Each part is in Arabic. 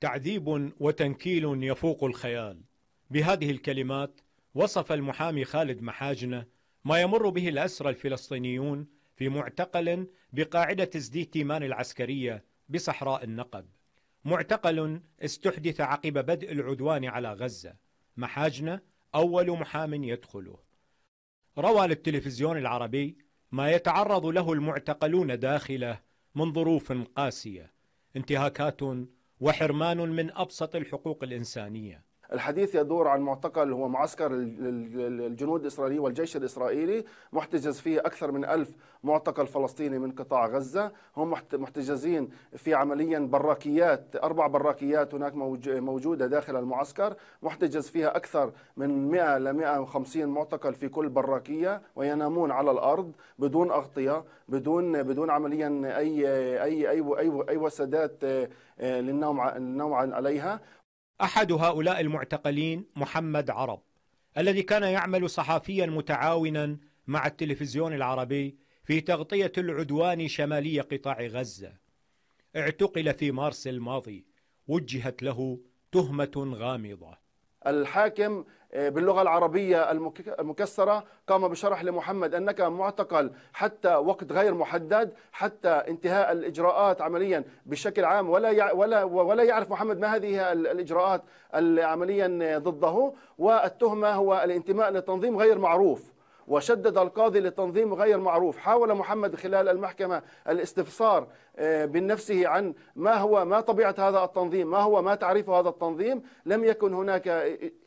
تعذيب وتنكيل يفوق الخيال بهذه الكلمات وصف المحامي خالد محاجنة ما يمر به الأسرى الفلسطينيون في معتقل بقاعدة ازدي تيمان العسكرية بصحراء النقب معتقل استحدث عقب بدء العدوان على غزة محاجنة أول محام يدخله روى للتلفزيون العربي ما يتعرض له المعتقلون داخله من ظروف قاسية انتهاكات وحرمان من ابسط الحقوق الانسانيه الحديث يدور عن معتقل هو معسكر الجنود الإسرائيلي والجيش الإسرائيلي محتجز فيه أكثر من ألف معتقل فلسطيني من قطاع غزة هم محتجزين في عمليا براكيات أربع براكيات هناك موجودة داخل المعسكر محتجز فيها أكثر من 100 ل 150 معتقل في كل براكية وينامون على الأرض بدون أغطية بدون بدون عمليا أي أي أي أي, أي وسادات آه، آه، للنوم للنوم عليها احد هؤلاء المعتقلين محمد عرب الذي كان يعمل صحافيا متعاونا مع التلفزيون العربي في تغطيه العدوان شمالي قطاع غزه اعتقل في مارس الماضي وجهت له تهمه غامضه الحاكم آه، باللغة العربية المكسرة قام بشرح لمحمد أنك معتقل حتى وقت غير محدد حتى انتهاء الإجراءات عمليا بشكل عام ولا ولا ولا يعرف محمد ما هذه الإجراءات عمليا ضده والتهمة هو الانتماء لتنظيم غير معروف وشدد القاضي لتنظيم غير معروف حاول محمد خلال المحكمة الاستفسار بنفسه آه، عن ما هو ما طبيعة هذا التنظيم ما هو ما تعريف هذا التنظيم لم يكن هناك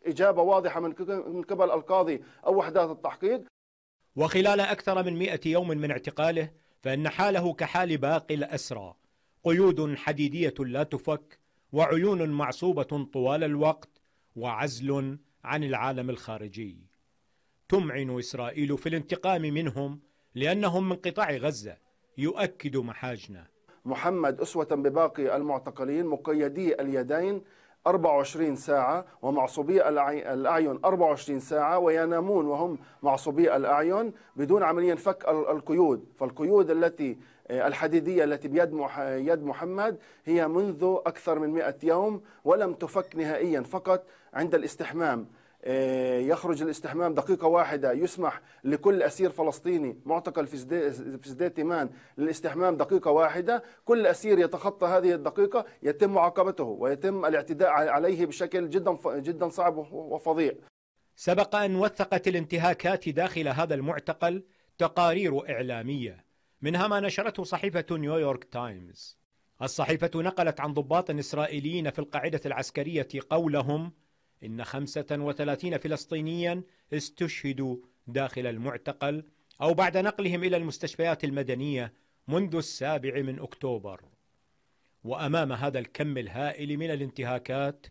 إجابة واضحة من قبل القاضي أو وحدات التحقيق وخلال أكثر من مئة يوم من اعتقاله فإن حاله كحال باقي الأسرى قيود حديدية لا تفك وعيون معصوبة طوال الوقت وعزل عن العالم الخارجي تمعن إسرائيل في الانتقام منهم لأنهم من قطاع غزة يؤكد محاجنا محمد أسوة بباقي المعتقلين مقيدي اليدين 24 ساعة ومعصوبي الأعين 24 ساعة وينامون وهم معصوبي الأعين بدون عمليا فك القيود فالقيود التي آه، الحديدية التي بيد يد محمد هي منذ أكثر من 100 يوم ولم تفك نهائيا فقط عند الاستحمام آه، يخرج الاستحمام دقيقة واحدة يسمح لكل أسير فلسطيني معتقل في سدي تيمان للاستحمام دقيقة واحدة كل أسير يتخطى هذه الدقيقة يتم معاقبته ويتم الاعتداء عليه بشكل جدا جدا صعب وفظيع سبق أن وثقت الانتهاكات داخل هذا المعتقل تقارير إعلامية منها ما نشرته صحيفة نيويورك تايمز الصحيفة نقلت عن ضباط إسرائيليين في القاعدة العسكرية قولهم إن 35 فلسطينيا استشهدوا داخل المعتقل أو بعد نقلهم إلى المستشفيات المدنية منذ السابع من أكتوبر وأمام هذا الكم الهائل من الانتهاكات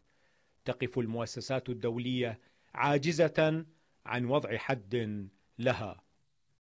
تقف المؤسسات الدولية عاجزة عن وضع حد لها